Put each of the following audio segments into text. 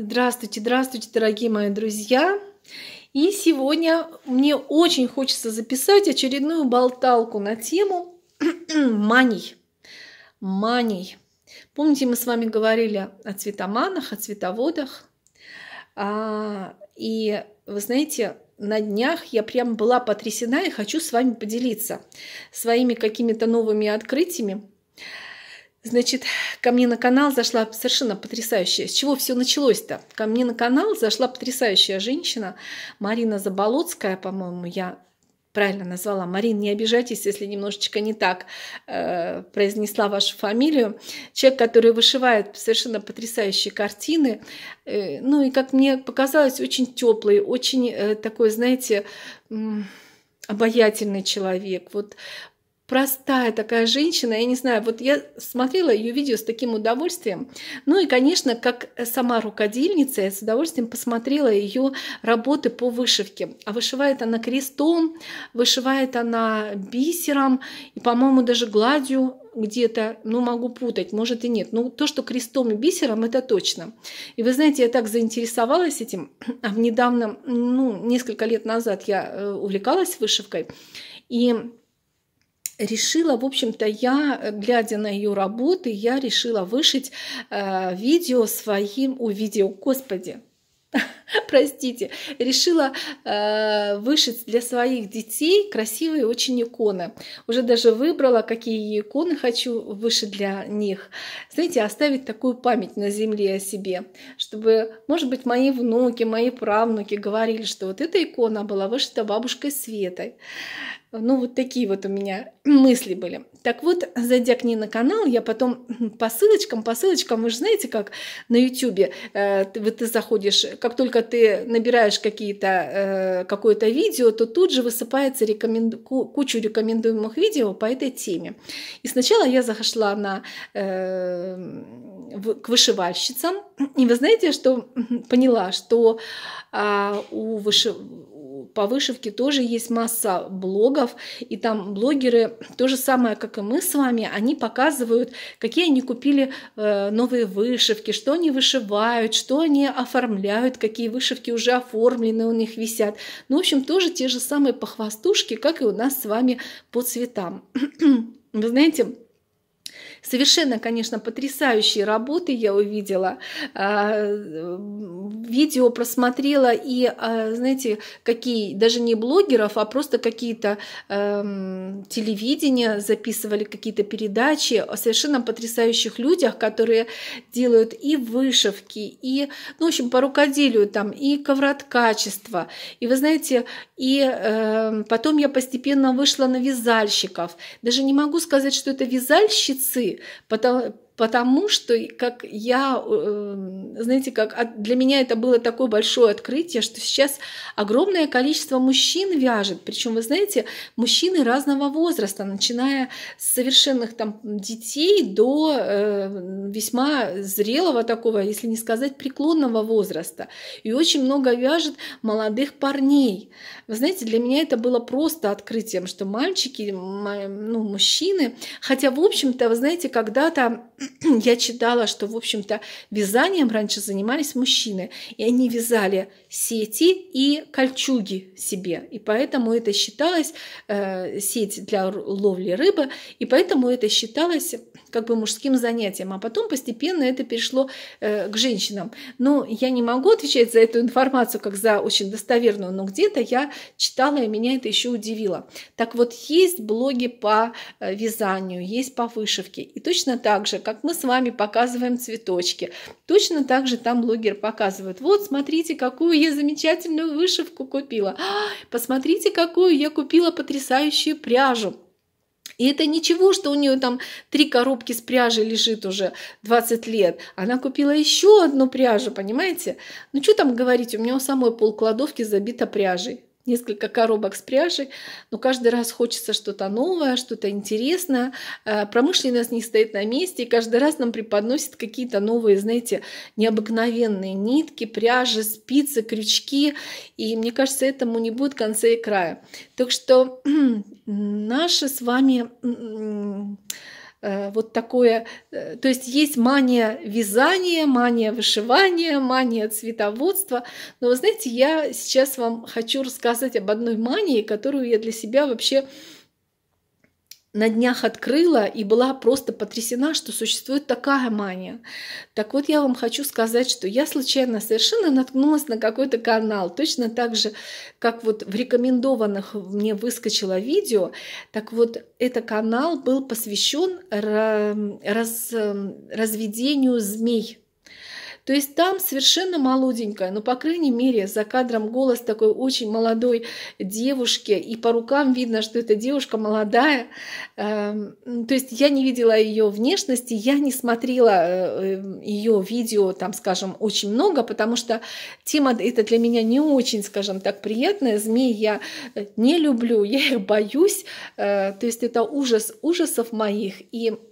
Здравствуйте, здравствуйте, дорогие мои друзья! И сегодня мне очень хочется записать очередную болталку на тему маний. Маний. Помните, мы с вами говорили о цветоманах, о цветоводах. А, и вы знаете, на днях я прям была потрясена и хочу с вами поделиться своими какими-то новыми открытиями. Значит, ко мне на канал зашла совершенно потрясающая. С чего все началось-то? Ко мне на канал зашла потрясающая женщина, Марина Заболоцкая, по-моему, я правильно назвала. Марин, не обижайтесь, если немножечко не так э, произнесла вашу фамилию. Человек, который вышивает совершенно потрясающие картины. Э, ну и, как мне показалось, очень теплый, очень э, такой, знаете... Э, обаятельный человек. Вот простая такая женщина, я не знаю, вот я смотрела ее видео с таким удовольствием. Ну и, конечно, как сама рукодельница, я с удовольствием посмотрела ее работы по вышивке. А вышивает она крестом, вышивает она бисером и, по-моему, даже гладью где-то, ну, могу путать, может и нет. Но ну, то, что крестом и бисером, это точно. И вы знаете, я так заинтересовалась этим. А недавно, ну, несколько лет назад я э, увлекалась вышивкой. И решила, в общем-то, я, э, глядя на ее работы, я решила вышить э, видео своим, у видео, господи, простите, решила э, вышить для своих детей красивые очень иконы. Уже даже выбрала, какие иконы хочу вышить для них. Знаете, оставить такую память на земле о себе, чтобы, может быть, мои внуки, мои правнуки говорили, что вот эта икона была вышита бабушкой Светой. Ну, вот такие вот у меня мысли были. Так вот, зайдя к ней на канал, я потом по ссылочкам, по ссылочкам, вы же знаете, как на YouTube, э, вот ты заходишь, как только ты набираешь какие-то, э, какое-то видео, то тут же высыпается рекоменду... кучу рекомендуемых видео по этой теме. И сначала я зашла на, э, в, к вышивальщицам, и вы знаете, что поняла, что э, у, вышив по вышивке тоже есть масса блогов, и там блогеры, то же самое, как и мы с вами, они показывают, какие они купили э, новые вышивки, что они вышивают, что они оформляют, какие вышивки уже оформлены у них висят. Ну, в общем, тоже те же самые похвастушки, как и у нас с вами по цветам. Вы знаете, Совершенно, конечно, потрясающие работы я увидела. А, видео просмотрела и, а, знаете, какие, даже не блогеров, а просто какие-то эм, телевидения записывали какие-то передачи о совершенно потрясающих людях, которые делают и вышивки, и, ну, в общем, по рукоделию там, и ковроткачество. И вы знаете, и эм, потом я постепенно вышла на вязальщиков. Даже не могу сказать, что это вязальщицы, But the потому что, как я, э, знаете, как а для меня это было такое большое открытие, что сейчас огромное количество мужчин вяжет, причем, вы знаете, мужчины разного возраста, начиная с совершенных там детей до э, весьма зрелого такого, если не сказать преклонного возраста, и очень много вяжет молодых парней. Вы знаете, для меня это было просто открытием, что мальчики, ну, мужчины, хотя, в общем-то, вы знаете, когда-то я читала, что, в общем-то, вязанием раньше занимались мужчины, и они вязали сети и кольчуги себе, и поэтому это считалось э, сеть для ловли рыбы, и поэтому это считалось как бы мужским занятием, а потом постепенно это перешло э, к женщинам. Но я не могу отвечать за эту информацию как за очень достоверную, но где-то я читала, и меня это еще удивило. Так вот, есть блоги по э, вязанию, есть по вышивке, и точно так же, как как мы с вами показываем цветочки. Точно так же там блогер показывает. Вот, смотрите, какую я замечательную вышивку купила. «А, посмотрите, какую я купила потрясающую пряжу. И это ничего, что у нее там три коробки с пряжи лежит уже 20 лет. Она купила еще одну пряжу, понимаете? Ну что там говорить, у меня у самой пол кладовки забита пряжей несколько коробок с пряжей, но каждый раз хочется что-то новое, что-то интересное. Э, промышленность не стоит на месте, и каждый раз нам преподносит какие-то новые, знаете, необыкновенные нитки, пряжи, спицы, крючки, и мне кажется, этому не будет конца и края. Так что наши с вами Э, вот такое, э, то есть есть мания вязания, мания вышивания, мания цветоводства. Но вы знаете, я сейчас вам хочу рассказать об одной мании, которую я для себя вообще на днях открыла и была просто потрясена, что существует такая мания. Так вот, я вам хочу сказать, что я случайно совершенно наткнулась на какой-то канал. Точно так же, как вот в рекомендованных мне выскочило видео, так вот, этот канал был посвящен эм, раз, эм, разведению змей то есть там совершенно молоденькая, но, по крайней мере, за кадром голос такой очень молодой девушки, и по рукам видно, что эта девушка молодая. Эм, то есть я не видела ее внешности, я не смотрела э, э, ее видео, там, скажем, очень много, потому что тема это для меня не очень, скажем так, приятная. Змеи я э, не люблю, я их боюсь. То есть это ужас ужасов моих. И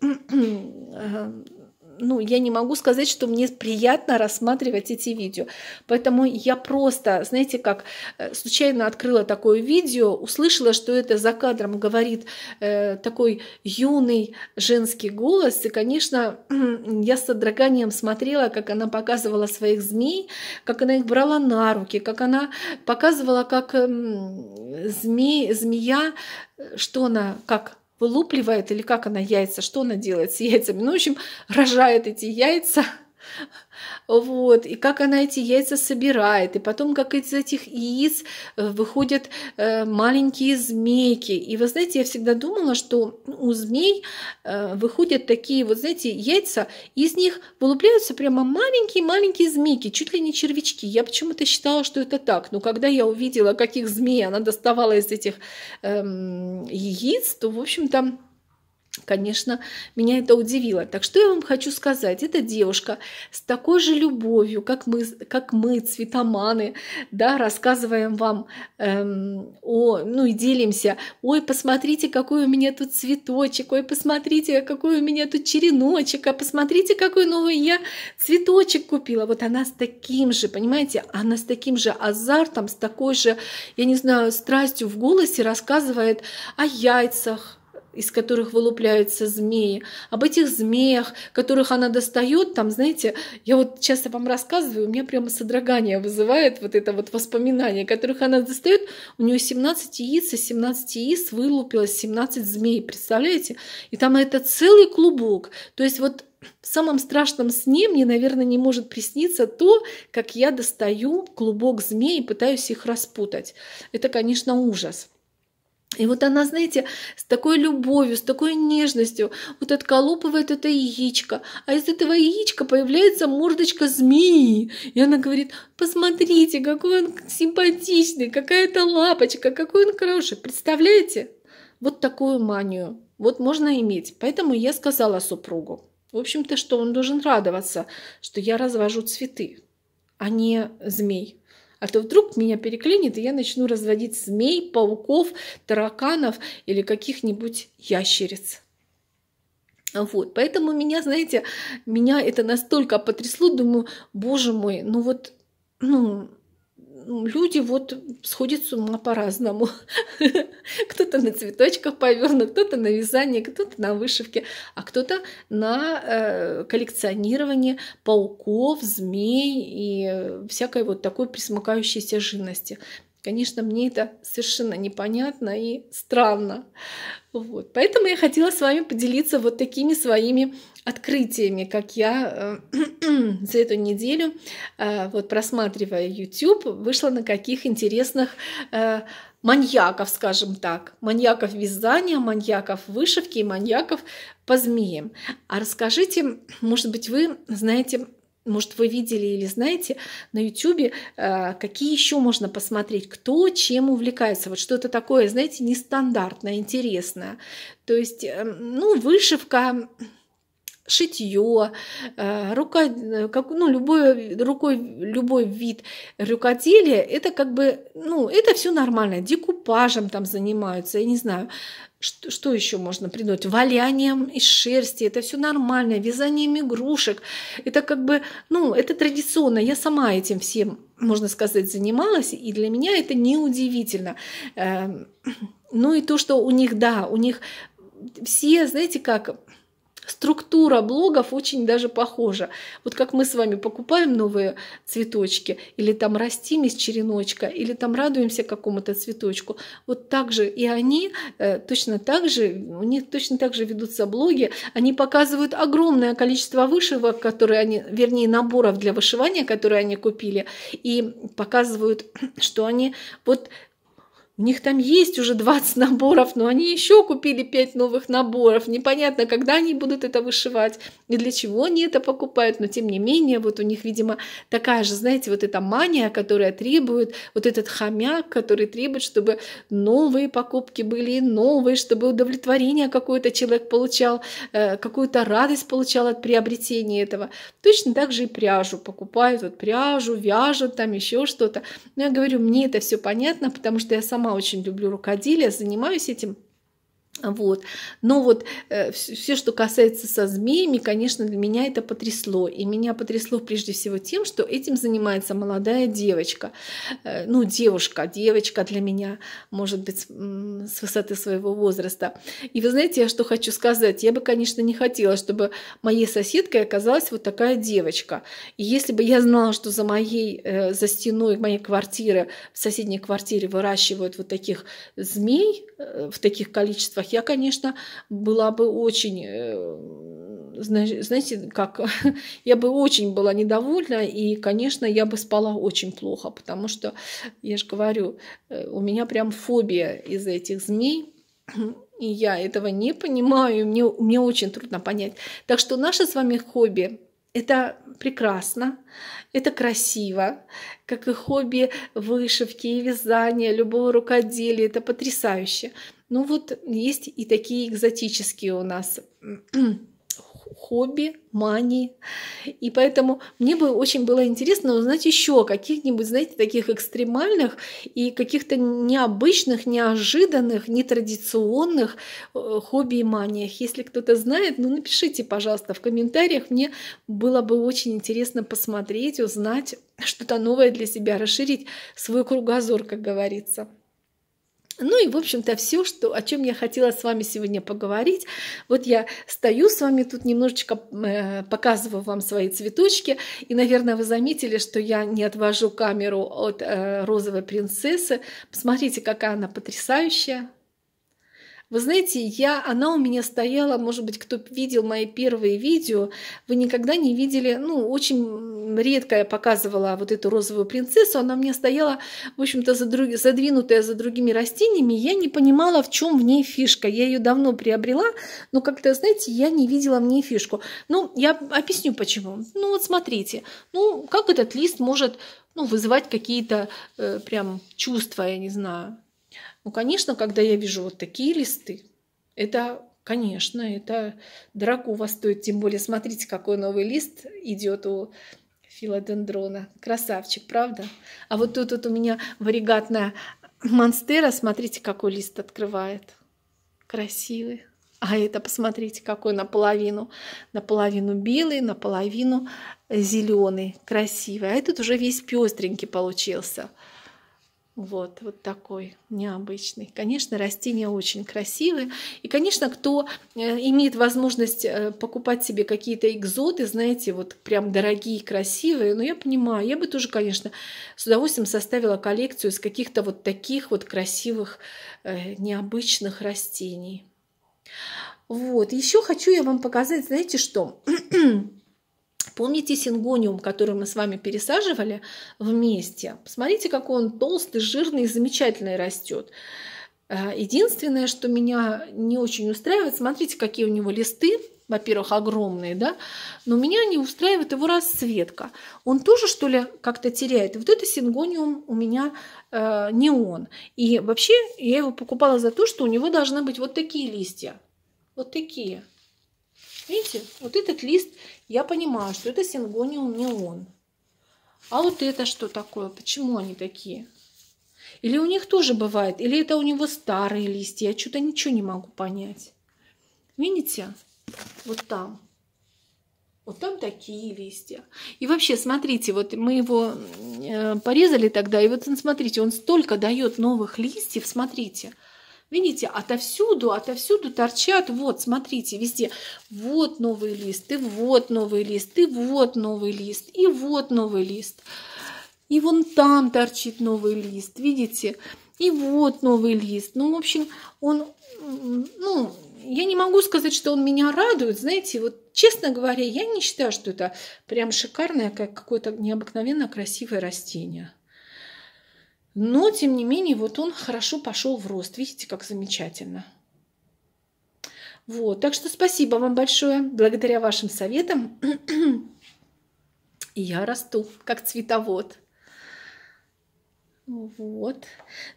ну, я не могу сказать, что мне приятно рассматривать эти видео. Поэтому я просто, знаете, как э, случайно открыла такое видео, услышала, что это за кадром говорит э, такой юный женский голос. И, конечно, я с содроганием смотрела, как она показывала своих змей, как она их брала на руки, как она показывала, как э, змей, змея, э, что она, как вылупливает, или как она яйца, что она делает с яйцами. Ну, в общем, рожает эти яйца, вот, и как она эти яйца собирает, и потом как из этих яиц э, выходят э, маленькие змейки. И вы знаете, я всегда думала, что ну, у змей э, выходят такие, вот знаете, яйца, из них вылупляются прямо маленькие-маленькие змейки, чуть ли не червячки. Я почему-то считала, что это так, но когда я увидела, каких змей она доставала из этих эм, яиц, то, в общем-то, Конечно, меня это удивило. Так что я вам хочу сказать, эта девушка с такой же любовью, как мы, как мы цветоманы, да, рассказываем вам эм, о, ну и делимся. Ой, посмотрите, какой у меня тут цветочек, ой, посмотрите, какой у меня тут череночек, а посмотрите, какой новый я цветочек купила. Вот она с таким же, понимаете, она с таким же азартом, с такой же, я не знаю, страстью в голосе рассказывает о яйцах, из которых вылупляются змеи, об этих змеях, которых она достает, там, знаете, я вот часто вам рассказываю, у меня прямо содрогание вызывает вот это вот воспоминание, которых она достает, у нее 17 яиц, и 17 яиц вылупилось 17 змей, представляете? И там это целый клубок, то есть вот в самом страшном сне мне, наверное, не может присниться то, как я достаю клубок змей и пытаюсь их распутать. Это, конечно, ужас. И вот она, знаете, с такой любовью, с такой нежностью вот отколупывает это яичко. А из этого яичка появляется мордочка змеи. И она говорит, посмотрите, какой он симпатичный, какая то лапочка, какой он хороший. Представляете? Вот такую манию. Вот можно иметь. Поэтому я сказала супругу, в общем-то, что он должен радоваться, что я развожу цветы, а не змей. А то вдруг меня переклинит, и я начну разводить змей, пауков, тараканов или каких-нибудь ящериц. Вот, поэтому меня, знаете, меня это настолько потрясло, думаю, боже мой, ну вот, ну, люди вот сходят с ума по-разному. Кто-то на цветочках повернут, кто-то на вязании, кто-то на вышивке, а кто-то на э, коллекционировании пауков, змей и всякой вот такой присмыкающейся жирности. Конечно, мне это совершенно непонятно и странно. Вот. Поэтому я хотела с вами поделиться вот такими своими открытиями, как я э, за эту неделю, э, вот просматривая YouTube, вышла на каких интересных э, маньяков, скажем так, маньяков вязания, маньяков вышивки и маньяков по змеям. А расскажите, может быть, вы знаете может, вы видели или знаете, на YouTube, э, какие еще можно посмотреть, кто чем увлекается. Вот что-то такое, знаете, нестандартное, интересное. То есть, эм, ну, вышивка, шитье, э, рука, э, как, ну, любой, рукой, любой вид рукоделия, это как бы, ну, это все нормально. Декупажем там занимаются, я не знаю, что, что еще можно придумать, валянием из шерсти, это все нормально, вязанием игрушек, это как бы, ну, это традиционно, я сама этим всем, можно сказать, занималась, и для меня это неудивительно. Эм, ну и то, что у них, да, у них все, знаете как, Структура блогов очень даже похожа. Вот как мы с вами покупаем новые цветочки, или там растим из череночка, или там радуемся какому-то цветочку. Вот так же и они э, точно так же, у них точно так же ведутся блоги. Они показывают огромное количество вышивок, которые они, вернее, наборов для вышивания, которые они купили, и показывают, что они вот у них там есть уже 20 наборов, но они еще купили 5 новых наборов. Непонятно, когда они будут это вышивать и для чего они это покупают. Но тем не менее, вот у них, видимо, такая же, знаете, вот эта мания, которая требует, вот этот хомяк, который требует, чтобы новые покупки были, новые, чтобы удовлетворение какое-то человек получал, э, какую-то радость получал от приобретения этого. Точно так же и пряжу покупают, вот пряжу, вяжут там еще что-то. Но я говорю, мне это все понятно, потому что я сама сама очень люблю рукоделие, занимаюсь этим. Вот. Но вот э, все, что касается со змеями, конечно, для меня это потрясло. И меня потрясло прежде всего тем, что этим занимается молодая девочка. Э, ну, девушка, девочка для меня, может быть, с высоты своего возраста. И вы знаете, я что хочу сказать? Я бы, конечно, не хотела, чтобы моей соседкой оказалась вот такая девочка. И если бы я знала, что за моей, э, за стеной моей квартиры, в соседней квартире выращивают вот таких змей э, в таких количествах, рамках. Я, конечно, была бы очень, э, знаете, как, я бы очень была недовольна, и, конечно, я бы спала очень плохо, потому что, я же говорю, э, у меня прям фобия из за этих змей, и я этого не понимаю, мне, мне очень трудно понять. Так что наше с вами хобби это прекрасно, это красиво, как и хобби вышивки и вязания, любого рукоделия, это потрясающе. Ну вот есть и такие экзотические у нас хобби, мании. И поэтому мне бы очень было интересно узнать еще каких-нибудь, знаете, таких экстремальных и каких-то необычных, неожиданных, нетрадиционных э, хобби и маниях. Если кто-то знает, ну напишите, пожалуйста, в комментариях. Мне было бы очень интересно посмотреть, узнать что-то новое для себя, расширить свой кругозор, как говорится. Ну и, в общем-то, все, что, о чем я хотела с вами сегодня поговорить. Вот я стою с вами тут немножечко, э, показываю вам свои цветочки. И, наверное, вы заметили, что я не отвожу камеру от э, розовой принцессы. Посмотрите, какая она потрясающая. Вы знаете, я, она у меня стояла, может быть, кто видел мои первые видео, вы никогда не видели, ну, очень редко я показывала вот эту розовую принцессу, она у меня стояла, в общем-то, за задруг... задвинутая за другими растениями, я не понимала, в чем в ней фишка. Я ее давно приобрела, но как-то, знаете, я не видела в ней фишку. Ну, я объясню почему. Ну, вот смотрите, ну, как этот лист может ну, вызывать какие-то э, прям чувства, я не знаю, ну, конечно, когда я вижу вот такие листы, это, конечно, это дорого у вас стоит. Тем более, смотрите, какой новый лист идет у филодендрона. Красавчик, правда? А вот тут вот у меня варигатная монстера. Смотрите, какой лист открывает. Красивый. А это, посмотрите, какой наполовину. Наполовину белый, наполовину зеленый. Красивый. А этот уже весь пестренький получился. Вот, вот такой необычный. Конечно, растения очень красивые. И, конечно, кто э, имеет возможность э, покупать себе какие-то экзоты, знаете, вот прям дорогие, красивые, но ну, я понимаю, я бы тоже, конечно, с удовольствием составила коллекцию из каких-то вот таких вот красивых, э, необычных растений. Вот, еще хочу я вам показать, знаете что? Помните сингониум, который мы с вами пересаживали вместе? Посмотрите, какой он толстый, жирный и замечательный растет. Э, единственное, что меня не очень устраивает, смотрите, какие у него листы, во-первых, огромные, да, но меня не устраивает его расцветка. Он тоже, что ли, как-то теряет. Вот это сингониум у меня э, не он. И вообще я его покупала за то, что у него должны быть вот такие листья. Вот такие. Видите, вот этот лист, я понимаю, что это сингониум не он. А вот это что такое? Почему они такие? Или у них тоже бывает, или это у него старые листья, я что-то ничего не могу понять. Видите? Вот там. Вот там такие листья. И вообще, смотрите, вот мы его э, порезали тогда, и вот смотрите, он столько дает новых листьев, смотрите. Видите, отовсюду, отовсюду торчат, вот, смотрите, везде, вот новый лист, и вот новый лист, и вот новый лист, и вот новый лист. И вон там торчит новый лист, видите? И вот новый лист. Ну, в общем, он, ну, я не могу сказать, что он меня радует, знаете, вот честно говоря, я не считаю, что это прям шикарное, как какое-то необыкновенно красивое растение. Но, тем не менее, вот он хорошо пошел в рост. Видите, как замечательно. Вот, так что спасибо вам большое. Благодаря вашим советам я расту как цветовод. Ну вот.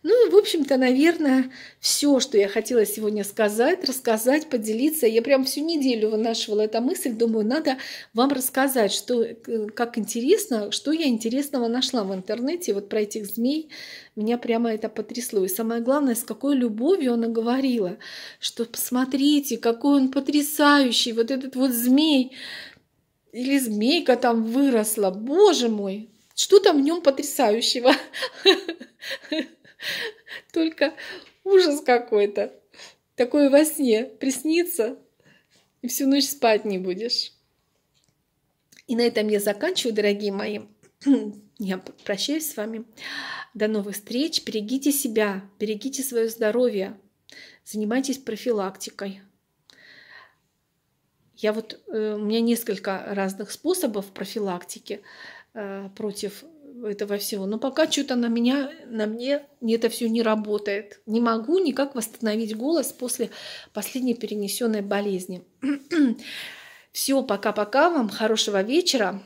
Ну и, в общем-то, наверное, все, что я хотела сегодня сказать, рассказать, поделиться. Я прям всю неделю вынашивала эту мысль. Думаю, надо вам рассказать, что, э, как интересно, что я интересного нашла в интернете. Вот про этих змей меня прямо это потрясло. И самое главное, с какой любовью она говорила, что посмотрите, какой он потрясающий, вот этот вот змей или змейка там выросла. Боже мой, что там в нем потрясающего? Только ужас какой-то. Такое во сне приснится, и всю ночь спать не будешь. И на этом я заканчиваю, дорогие мои. Я прощаюсь с вами. До новых встреч. Берегите себя, берегите свое здоровье. Занимайтесь профилактикой. Я вот, э, у меня несколько разных способов профилактики. Э, против этого всего. Но пока что-то на меня, на мне это все не работает. Не могу никак восстановить голос после последней перенесенной болезни. Все, пока-пока вам, хорошего вечера.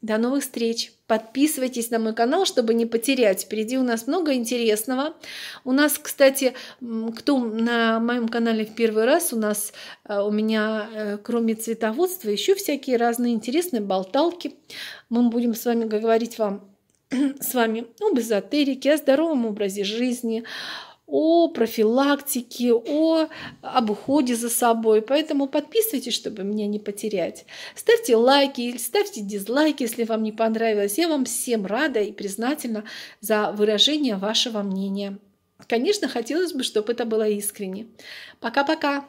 До новых встреч! Подписывайтесь на мой канал, чтобы не потерять. Впереди у нас много интересного. У нас, кстати, кто на моем канале в первый раз, у нас э, у меня, э, кроме цветоводства, еще всякие разные интересные болталки. Мы будем с вами говорить вам с вами об эзотерике, о здоровом образе жизни, о профилактике, о об уходе за собой. Поэтому подписывайтесь, чтобы меня не потерять. Ставьте лайки, или ставьте дизлайки, если вам не понравилось. Я вам всем рада и признательна за выражение вашего мнения. Конечно, хотелось бы, чтобы это было искренне. Пока-пока!